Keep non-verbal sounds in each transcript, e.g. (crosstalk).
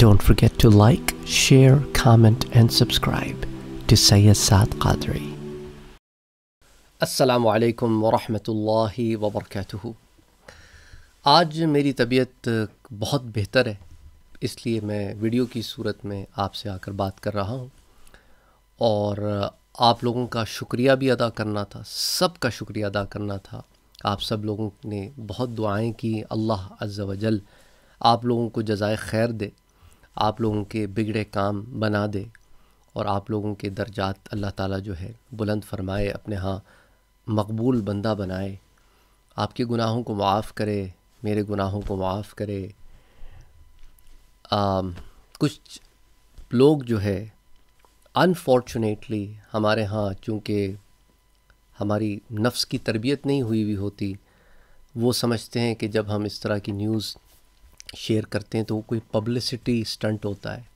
Don't forget to like, share, comment and subscribe to Sayyid Saad Qadri. अस्सलाम वालेकुम वरहमतुल्लाहि वबरकातुहू आज मेरी तबीयत बहुत बेहतर है इसलिए मैं वीडियो की सूरत में आपसे आकर बात कर रहा हूँ और आप लोगों का शुक्रिया भी अदा करना था सब का शुक्रिया अदा करना था आप सब लोगों ने बहुत दुआएं की अल्लाह अज्जा वजल आप लोगों को जजाय खैर दे आप लोगों के बिगड़े काम बना दे और आप लोगों के दर्जात अल्लाह ताला जो है बुलंद फरमाए अपने यहाँ मकबूल बंदा बनाए आपके गुनाहों को माफ़ करे मेरे गुनाहों को माफ़ करे आ, कुछ लोग जो है अनफॉर्चुनेटली हमारे यहाँ चूँकि हमारी नफ्स की तरबियत नहीं हुई हुई होती वो समझते हैं कि जब हम इस तरह की न्यूज़ शेयर करते हैं तो वो कोई पब्लिसिटी स्टंट होता है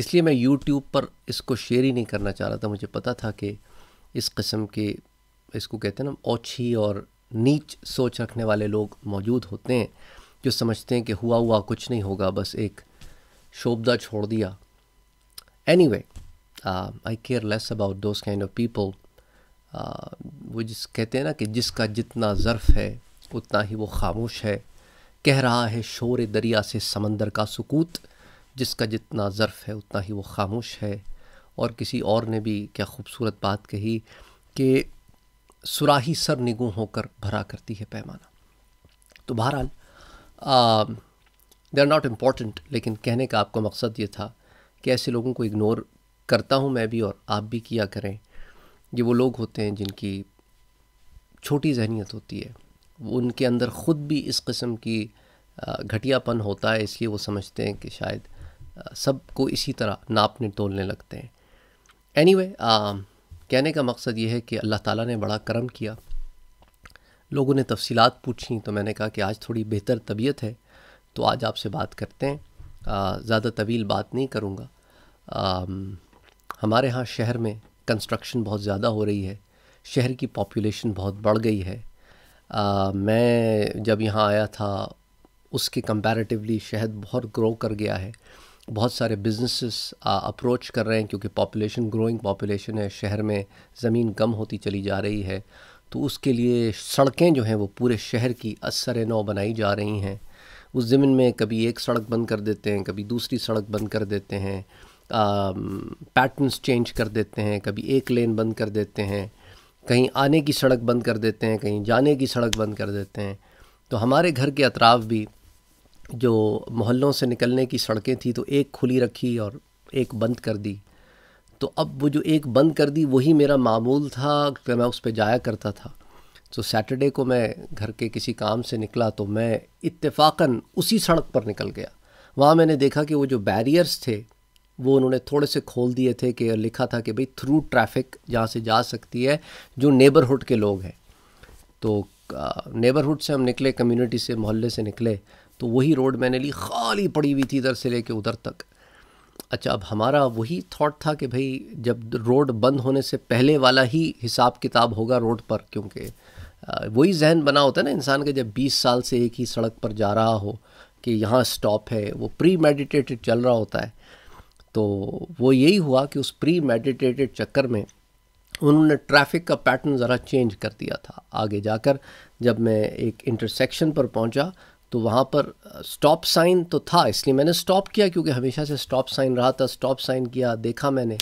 इसलिए मैं यूट्यूब पर इसको शेयर ही नहीं करना चाह रहा था मुझे पता था कि इस कस्म के इसको कहते हैं ना ओछी और नीच सोच रखने वाले लोग मौजूद होते हैं जो समझते हैं कि हुआ हुआ कुछ नहीं होगा बस एक शोबदा छोड़ दिया anyway I care less about those kind of people वो जिस कहते हैं ना कि जिसका जितना ज़र्फ़ है उतना ही वो खामोश है कह रहा है शोर दरिया से समंदर का सुकूत जिसका जितना ज़र्फ़ है उतना ही वो खामोश है और किसी और ने भी क्या खूबसूरत बात कही कि सुराही सर निगु होकर भरा करती है पैमाना तो बहरहाल दे आर नॉट इम्पॉर्टेंट लेकिन कहने का आपका मकसद ये था कि ऐसे लोगों को इग्नोर करता हूँ मैं भी और आप भी किया करें ये वो लोग होते हैं जिनकी छोटी जहनीत होती है उनके अंदर ख़ुद भी इस किस्म की घटियापन होता है इसलिए वो समझते हैं कि शायद सबको इसी तरह नापने तोलने लगते हैं एनी anyway, कहने का मकसद ये है कि अल्लाह ताला ने बड़ा करम किया लोगों ने तफसीत पूछी तो मैंने कहा कि आज थोड़ी बेहतर तबीयत है तो आज आपसे बात करते हैं ज़्यादा तवील बात नहीं करूँगा हमारे यहाँ शहर में कंस्ट्रक्शन बहुत ज़्यादा हो रही है शहर की पॉपुलेशन बहुत बढ़ गई है आ, मैं जब यहाँ आया था उसके कंपैरेटिवली शहद बहुत ग्रो कर गया है बहुत सारे बिजनेसेस अप्रोच कर रहे हैं क्योंकि पॉपुलेशन ग्रोइंग पॉपुलेशन है शहर में ज़मीन कम होती चली जा रही है तो उसके लिए सड़कें जो हैं वो पूरे शहर की असर नौ बनाई जा रही हैं उस ज़मीन में कभी एक सड़क बंद कर देते हैं कभी दूसरी सड़क बंद कर देते हैं पैटर्न्स चेंज कर देते हैं कभी एक लेन बंद कर देते हैं कहीं आने की सड़क बंद कर देते हैं कहीं जाने की सड़क बंद कर देते हैं तो हमारे घर के अतराफ़ भी जो मोहल्लों से निकलने की सड़कें थी तो एक खुली रखी और एक बंद कर दी तो अब वो जो एक बंद कर दी वही मेरा मामूल था कि तो मैं उस पर जाया करता था तो सैटरडे को मैं घर के किसी काम से निकला तो मैं इत्तेफाकन उसी सड़क पर निकल गया वहाँ मैंने देखा कि वो जो बैरियर्स थे वो उन्होंने थोड़े से खोल दिए थे कि लिखा था कि भाई थ्रू ट्रैफिक जहाँ से जा सकती है जो नेबरहुड के लोग हैं तो नेबरहुड से हम निकले कम्युनिटी से मोहल्ले से निकले तो वही रोड मैंने ली खाली पड़ी हुई थी इधर से लेके उधर तक अच्छा अब हमारा वही थॉट था कि भाई जब रोड बंद होने से पहले वाला ही हिसाब किताब होगा रोड पर क्योंकि वही जहन बना होता है ना इंसान के जब 20 साल से एक ही सड़क पर जा रहा हो कि यहाँ स्टॉप है वो प्री मेडिटेटेड चल रहा होता है तो वो यही हुआ कि उस प्री मेडिटेटेड चक्कर में उन्होंने ट्रैफिक का पैटर्न ज़रा चेंज कर दिया था आगे जाकर जब मैं एक इंटरसेक्शन पर पहुंचा तो वहाँ पर स्टॉप साइन तो था इसलिए मैंने स्टॉप किया क्योंकि हमेशा से स्टॉप साइन रहा था स्टॉप साइन किया देखा मैंने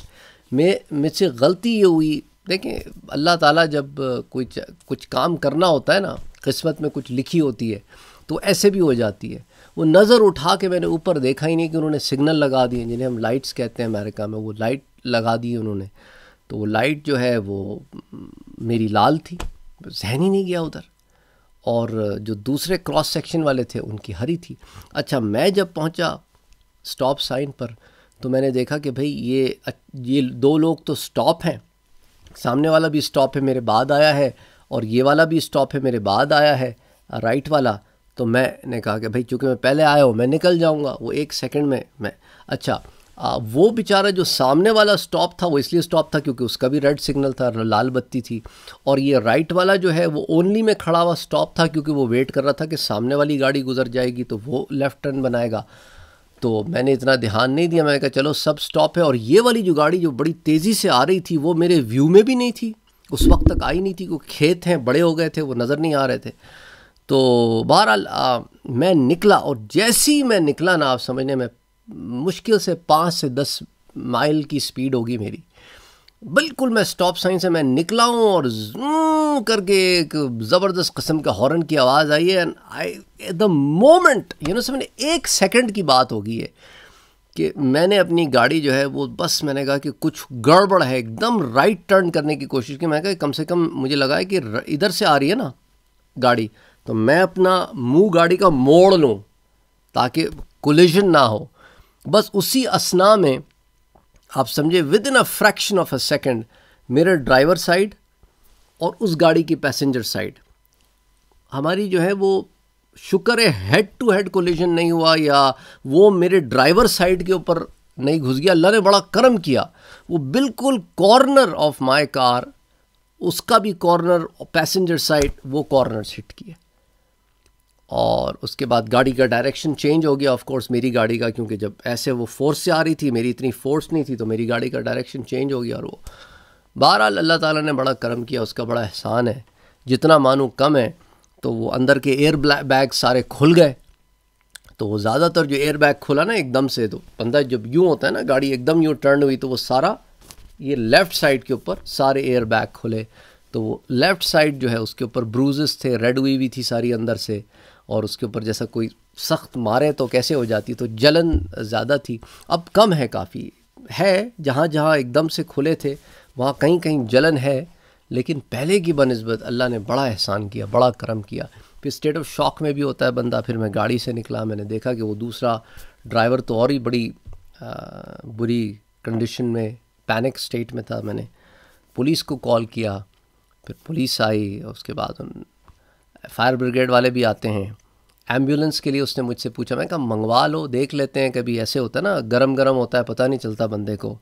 मैं मुझसे गलती ये हुई देखें अल्लाह ताला जब कुछ कुछ काम करना होता है ना किस्मत में कुछ लिखी होती है तो ऐसे भी हो जाती है वो नज़र उठा के मैंने ऊपर देखा ही नहीं कि उन्होंने सिग्नल लगा दिए जिन्हें हम लाइट्स कहते हैं अमेरिका में वो लाइट लगा दी उन्होंने तो वो लाइट जो है वो मेरी लाल थी जहन ही नहीं गया उधर और जो दूसरे क्रॉस सेक्शन वाले थे उनकी हरी थी अच्छा मैं जब पहुंचा स्टॉप साइन पर तो मैंने देखा कि भाई ये ये दो लोग तो स्टॉप हैं सामने वाला भी स्टॉप है मेरे बाद आया है और ये वाला भी स्टॉप है मेरे बाद आया है राइट वाला तो मैंने कहा कि भाई चूँकि मैं पहले आया हूँ मैं निकल जाऊँगा वो एक सेकेंड में मैं अच्छा आ, वो बेचारा जो सामने वाला स्टॉप था वो इसलिए स्टॉप था क्योंकि उसका भी रेड सिग्नल था लाल बत्ती थी और ये राइट वाला जो है वो ओनली में खड़ा हुआ स्टॉप था क्योंकि वो वेट कर रहा था कि सामने वाली गाड़ी गुजर जाएगी तो वो लेफ़्ट टर्न बनाएगा तो मैंने इतना ध्यान नहीं दिया मैंने कहा चलो सब स्टॉप है और ये वाली जो गाड़ी जो बड़ी तेज़ी से आ रही थी वो मेरे व्यू में भी नहीं थी उस वक्त तक आई नहीं थी वो खेत हैं बड़े हो गए थे वो नज़र नहीं आ रहे थे तो बहरहाल मैं निकला और जैसे ही मैं निकला ना आप समझने में मुश्किल से पाँच से दस माइल की स्पीड होगी मेरी बिल्कुल मैं स्टॉप साइन से मैं निकला हूँ और करके एक ज़बरदस्त कस्म का हॉर्न की आवाज़ आई है and I the moment you know समझ एक सेकंड की बात होगी है कि मैंने अपनी गाड़ी जो है वो बस मैंने कहा कि कुछ गड़बड़ है एकदम राइट टर्न करने की कोशिश की मैंने कहा कम से कम मुझे लगा है कि इधर से आ रही है ना गाड़ी तो मैं अपना मुंह गाड़ी का मोड़ लूँ ताकि कोलिजन ना हो बस उसी असना में आप समझे within a fraction of a second मेरे ड्राइवर साइड और उस गाड़ी की पैसेंजर साइड हमारी जो है वो शुक्र है हेड टू हेड कोलिजन नहीं हुआ या वो मेरे ड्राइवर साइड के ऊपर नहीं घुस गया अल्लाह ने बड़ा कर्म किया वो बिल्कुल कॉर्नर ऑफ माय कार उसका भी कॉर्नर पैसेंजर साइड वो कॉर्नर हिट किया और उसके बाद गाड़ी का डायरेक्शन चेंज हो गया ऑफ कोर्स मेरी गाड़ी का क्योंकि जब ऐसे वो फोर्स से आ रही थी मेरी इतनी फोर्स नहीं थी तो मेरी गाड़ी का डायरेक्शन चेंज हो गया और वो बहरहाल अल्लाह ताला ने बड़ा करम किया उसका बड़ा एहसान है जितना मानो कम है तो वो अंदर के एयर बैग सारे खुल गए तो वो ज़्यादातर जो एयर बैग खुला ना एकदम से तो बंदा जब यूँ होता है ना गाड़ी एकदम यूँ टर्न हुई तो वो सारा ये लेफ़्ट साइड के ऊपर सारे एयर बैग खुले तो वो लेफ़्ट साइड जो है उसके ऊपर ब्रूजेस थे रेड हुई हुई थी सारी अंदर से और उसके ऊपर जैसा कोई सख्त मारे तो कैसे हो जाती तो जलन ज़्यादा थी अब कम है काफ़ी है जहाँ जहाँ एकदम से खुले थे वहाँ कहीं कहीं जलन है लेकिन पहले की बनस्बत अल्लाह ने बड़ा एहसान किया बड़ा करम किया फिर स्टेट ऑफ शॉक में भी होता है बंदा फिर मैं गाड़ी से निकला मैंने देखा कि वो दूसरा ड्राइवर तो और ही बड़ी आ, बुरी कंडीशन में पैनिक स्टेट में था मैंने पुलिस को कॉल किया फिर पुलिस आई उसके बाद उन फायर ब्रिगेड वाले भी आते हैं एम्बुलेंस के लिए उसने मुझसे पूछा मैं कहा मंगवा लो देख लेते हैं कभी ऐसे होता ना गरम गरम होता है पता नहीं चलता बंदे को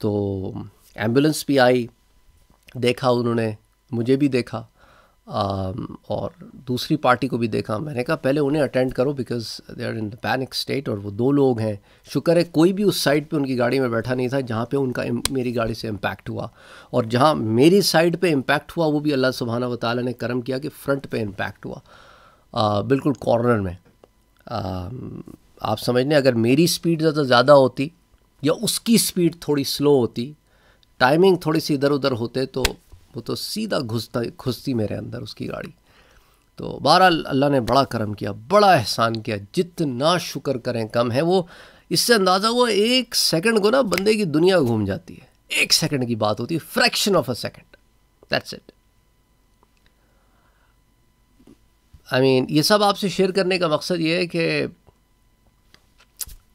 तो एम्बुलेंस भी आई देखा उन्होंने मुझे भी देखा आ, और दूसरी पार्टी को भी देखा मैंने कहा पहले उन्हें अटेंड करो because they are in the panic state और वो दो लोग हैं शुक्र है कोई भी उस साइड पे उनकी गाड़ी में बैठा नहीं था जहाँ पे उनका मेरी गाड़ी से इम्पैक्ट हुआ और जहाँ मेरी साइड पे इम्पैक्ट हुआ वो भी अल्लाह सुबहाना वाली ने करम किया कि फ्रंट पे इम्पैक्ट हुआ आ, बिल्कुल कॉर्नर में आ, आप समझने अगर मेरी स्पीड ज़्यादा ज़्यादा होती या उसकी स्पीड थोड़ी स्लो होती टाइमिंग थोड़ी सी इधर उधर होते तो वो तो सीधा घुसता घुसती मेरे अंदर उसकी गाड़ी तो बहरहाल अल्लाह ने बड़ा करम किया बड़ा एहसान किया जितना शुक्र करें कम है वो इससे अंदाज़ा वो एक सेकंड को ना बंदे की दुनिया घूम जाती है एक सेकंड की बात होती है fraction of a second that's it I mean ये सब आपसे शेयर करने का मकसद ये है कि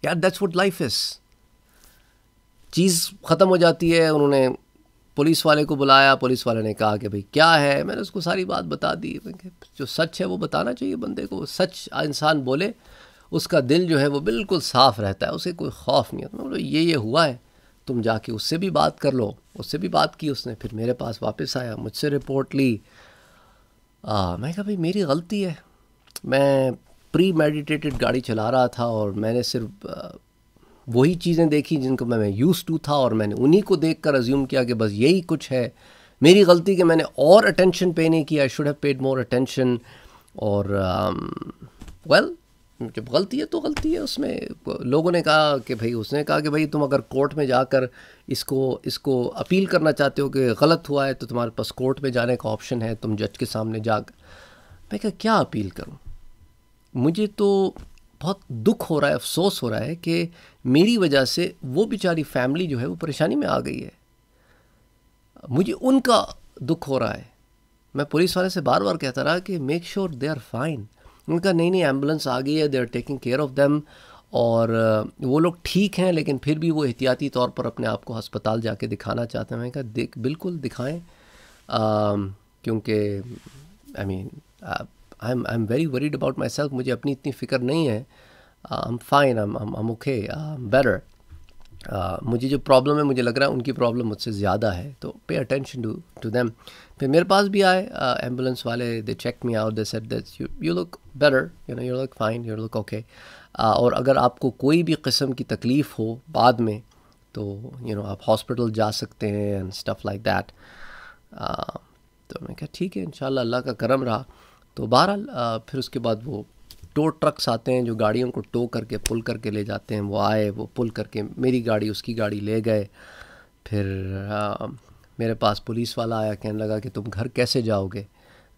यार दैट्स वुड लाइफ इज़ चीज़ ख़त्म हो जाती है उन्होंने पुलिस वाले को बुलाया पुलिस वाले ने कहा कि भाई क्या है मैंने उसको सारी बात बता दी जो सच है वो बताना चाहिए बंदे को सच इंसान बोले उसका दिल जो है वो बिल्कुल साफ़ रहता है उसे कोई खौफ नहीं होता बोलो ये ये हुआ है तुम जाके उससे भी बात कर लो उससे भी बात की उसने फिर मेरे पास वापस आया मुझसे रिपोर्ट ली आ, मैं कहा भाई मेरी गलती है मैं प्री मेडिटेटेड गाड़ी चला रहा था और मैंने सिर्फ वही चीज़ें देखी जिनको मैं यूज़ टू था और मैंने उन्हीं को देख कर अज्यूम किया कि बस यही कुछ है मेरी गलती कि मैंने और अटेंशन पे नहीं किया I should have paid more attention और वेल um, well, जब गलती है तो गलती है उसमें लोगों ने कहा कि भाई उसने कहा कि भाई तुम अगर कोर्ट में जाकर इसको इसको अपील करना चाहते हो कि गलत हुआ है तो तुम्हारे पास कोर्ट में जाने का ऑप्शन है तुम जज के सामने जाकर मैं क्या क्या अपील करूं मुझे तो बहुत दुख हो रहा है अफसोस हो रहा है कि मेरी वजह से वो बेचारी फैमिली जो है वो परेशानी में आ गई है मुझे उनका दुख हो रहा है मैं पुलिस वाले से बार बार कहता रहा कि make sure they are fine उनका नहीं नहीं एम्बुलेंस आ गई है they are taking care of them और वो लोग ठीक हैं लेकिन फिर भी वो एहतियाती तौर पर अपने आप को हस्पताल जाके दिखाना चाहते हैं मैंने कहा देख बिल्कुल दिखाएं क्योंकि I mean I am I am very worried about myself मुझे अपनी इतनी फ़िक्र नहीं है I am fine I am okay better मुझे जो प्रॉब्लम है मुझे लग रहा है उनकी प्रॉब्लम मुझसे ज़्यादा है तो pay attention to to them फिर मेरे पास भी आए एम्बुलेंस वाले they check me out they said that you you look better you know you look fine you look okay और अगर आपको कोई भी किस्म की तकलीफ़ हो बाद में तो यू you नो know, आप हॉस्पिटल जा सकते हैं एंड स्टफ़ लाइक दैट तो मैं कहा ठीक है इन अल्लाह का करम रहा तो बहरहाल फिर उसके बाद वो टो ट्रक्स आते हैं जो गाड़ियों को टो करके पुल करके ले जाते हैं वो आए वो पुल करके मेरी गाड़ी उसकी गाड़ी ले गए फिर मेरे पास पुलिस वाला आया कहने लगा कि तुम घर कैसे जाओगे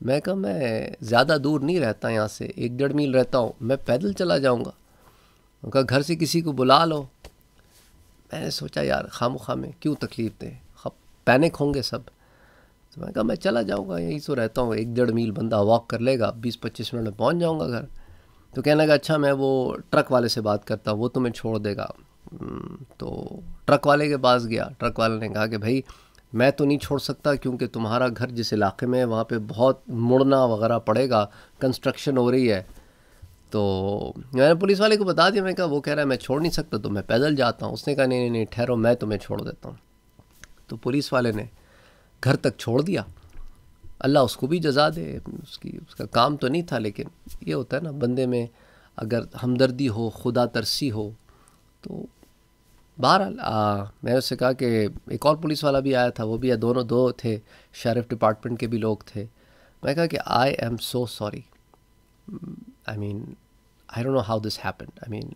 मैं कहा मैं ज़्यादा दूर नहीं रहता यहाँ से एक डेढ़ मील रहता हूँ मैं पैदल चला जाऊँगा उनका घर से किसी को बुला लो मैंने सोचा यार खाम में क्यों तकलीफ़ दें पैनिक होंगे सब तो मैं कहा मैं चला जाऊँगा यहीं तो रहता हूँ एक डेढ़ मील बंदा वॉक कर लेगा बीस पच्चीस मिनट में पहुँच जाऊँगा घर तो कहने लगा अच्छा मैं वो ट्रक वाले से बात करता हूँ वो तुम्हें छोड़ देगा तो ट्रक वाले के पास गया ट्रक वाले ने कहा कि भाई मैं तो नहीं छोड़ सकता क्योंकि तुम्हारा घर जिस इलाके में है वहाँ पर बहुत मुड़ना वगैरह पड़ेगा कंस्ट्रक्शन हो रही है तो मैंने पुलिस वाले को बता दिया मैं कहा वो कह रहा है मैं छोड़ नहीं सकता तो मैं पैदल जाता हूँ उसने कहा नहीं नहीं नहीं ठहरो मैं तुम्हें छोड़ देता हूँ तो पुलिस वाले ने घर तक छोड़ दिया अल्लाह उसको भी जजा दे उसकी उसका काम तो नहीं था लेकिन ये होता है ना बंदे में अगर हमदर्दी हो खुदा तरसी हो तो बहरहाल मैंने उससे कहा कि एक और पुलिस वाला भी आया था वो भी दोनों दो थे शeriff डिपार्टमेंट के भी लोग थे मैं कहा कि I am so sorry I mean I don't know how this happen I mean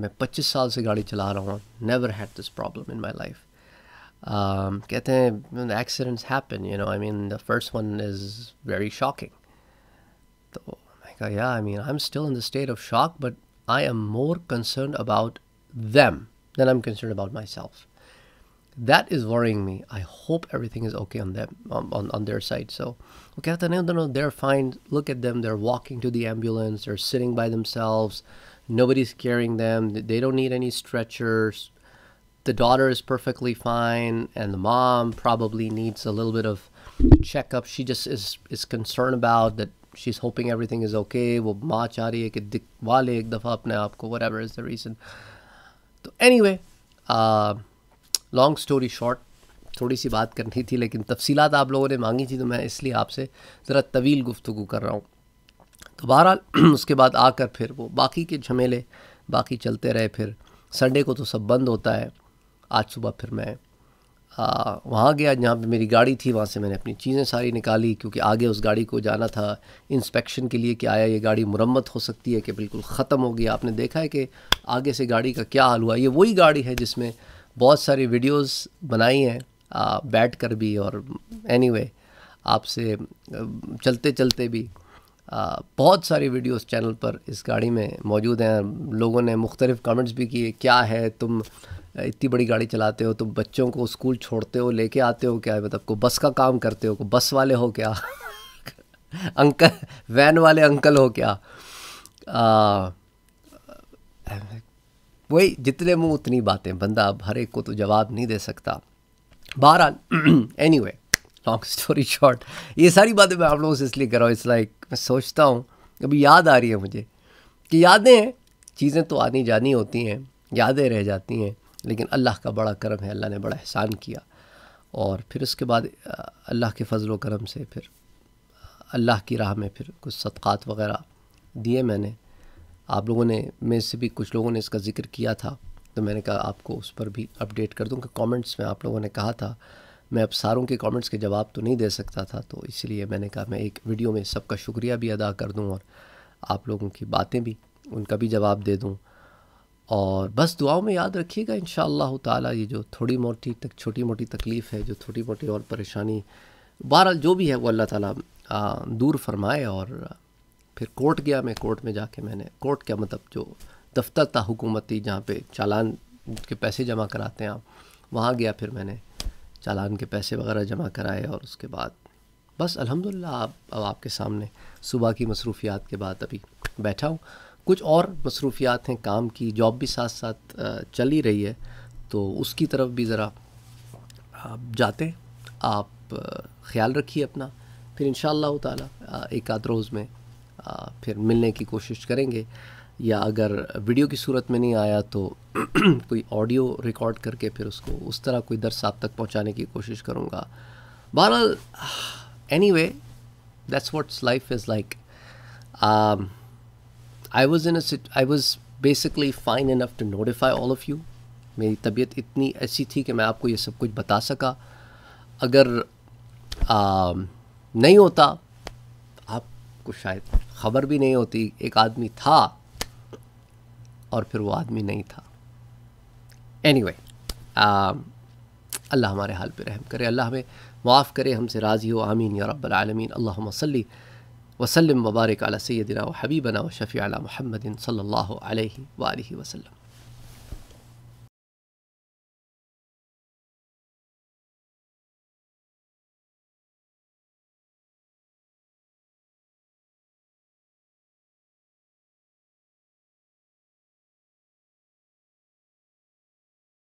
मैं 25 साल से गाड़ी चला रहा हूँ never had this problem in my life कहते हैं accidents happen you know I mean the first one is very shocking तो मैं कहा या I mean I am still in the state of shock but I am more concern about them then I'm concerned about myself. That is worrying me. I hope everything is okay on them on, on, on their side. So, okay, don't know. they're fine. Look at them. They're walking to the ambulance. They're sitting by themselves. Nobody's carrying them. They don't need any stretchers. The daughter is perfectly fine, and the mom probably needs a little bit of checkup. She just is is concerned about that she's hoping everything is okay. वो माँ एक दफ़ा अपने whatever is the reason. तो anyway long story short थोड़ी सी बात करनी थी लेकिन तफसीलात आप लोगों ने मांगी थी तो मैं इसलिए आपसे ज़रा तवील गुफ्तु कर रहा हूँ तो बहरहाल (clears throat) उसके बाद आकर फिर वो बाकी के झमेले बाकी चलते रहे फिर संडे को तो सब बंद होता है आज सुबह फिर मैं वहाँ गया जहाँ पे मेरी गाड़ी थी वहाँ से मैंने अपनी चीज़ें सारी निकाली क्योंकि आगे उस गाड़ी को जाना था इंस्पेक्शन के लिए कि आया ये गाड़ी मुरम्मत हो सकती है कि बिल्कुल ख़त्म हो गया आपने देखा है कि आगे से गाड़ी का क्या हाल हुआ ये वही गाड़ी है जिसमें बहुत सारी वीडियोस बनाई हैं बैठ कर भी और एनी anyway, आपसे चलते चलते भी आ, बहुत सारी वीडियोस चैनल पर इस गाड़ी में मौजूद हैं लोगों ने मुख्तलिफ़ कमेंट्स भी किए क्या है तुम इतनी बड़ी गाड़ी चलाते हो तो बच्चों को स्कूल छोड़ते हो लेके आते हो क्या मतलब को बस का काम करते हो को बस वाले हो क्या (laughs) अंकल वैन वाले अंकल हो क्या वही जितने मुंह उतनी बातें बंदा अब हर एक को तो जवाब नहीं दे सकता बहरहाल anyway long story short ये सारी बातें मैं आप लोगों से इसलिए कर रहा हूँ इस लाइक मैं सोचता हूँ अभी याद आ रही है मुझे कि यादें चीज़ें तो आनी जानी होती हैं यादें रह जाती हैं लेकिन अल्लाह का बड़ा करम है अल्लाह ने बड़ा एहसान किया और फिर उसके बाद अल्लाह के फजल करम से फिर अल्लाह की राह में फिर कुछ सदक़ात वगैरह दिए मैंने आप लोगों ने मेरे से भी कुछ लोगों ने इसका ज़िक्र किया था तो मैंने कहा आपको उस पर भी अपडेट कर दूँ कि कॉमेंट्स में आप लोगों ने कहा था मैं अब सारों के कॉमेंट्स के जवाब तो नहीं दे सकता था तो इसलिए मैंने कहा मैं एक वीडियो में सबका शुक्रिया भी अदा कर दूँ और आप लोगों की बातें भी उनका भी जवाब दे दूँ और बस दुआओं में याद रखिएगा इन ताला ये जो थोड़ी मोटी तक छोटी मोटी तकलीफ़ है जो छोटी मोटी और परेशानी बहरहाल जो भी है वो अल्लाह ताला दूर फरमाए और फिर कोर्ट गया मैं कोर्ट में जाके मैंने कोर्ट क्या मतलब जो दफ्तर था हुकूमती जहाँ पे चालान के पैसे जमा कराते हैं आप वहाँ गया फिर मैंने चालान के पैसे वगैरह जमा कराए और उसके बाद बस अलहमदिल्ला आप अब आपके सामने सुबह की मसरूफियात के बाद अभी बैठा हूँ कुछ और मसरूफियात हैं काम की जॉब भी साथ साथ चल ही रही है तो उसकी तरफ भी ज़रा आप जाते हैं आप ख्याल रखिए अपना फिर इन ताला एक आध रोज़ में फिर मिलने की कोशिश करेंगे या अगर वीडियो की सूरत में नहीं आया तो (clears throat) कोई ऑडियो रिकॉर्ड करके फिर उसको उस तरह कोई दर्स आप तक पहुंचाने की कोशिश करूंगा बहरहाल anyway that's what's life is like I was in I was basically fine enough to notify all of you मेरी तबीयत इतनी ऐसी थी कि मैं आपको ये सब कुछ बता सका अगर आ, नहीं होता आपको शायद ख़बर भी नहीं होती एक आदमी था और फिर वो आदमी नहीं था एनी वे अल्लाह हमारे हाल पर रहम करे अल्लाह हमें माफ़ करे हमसे राज़ी हो आमीन या रब्बल आलमीन अल्लाह मसल्ली وسلم وبارك على سيدنا وحبيبنا وشفيعنا محمد صلى الله عليه واله وسلم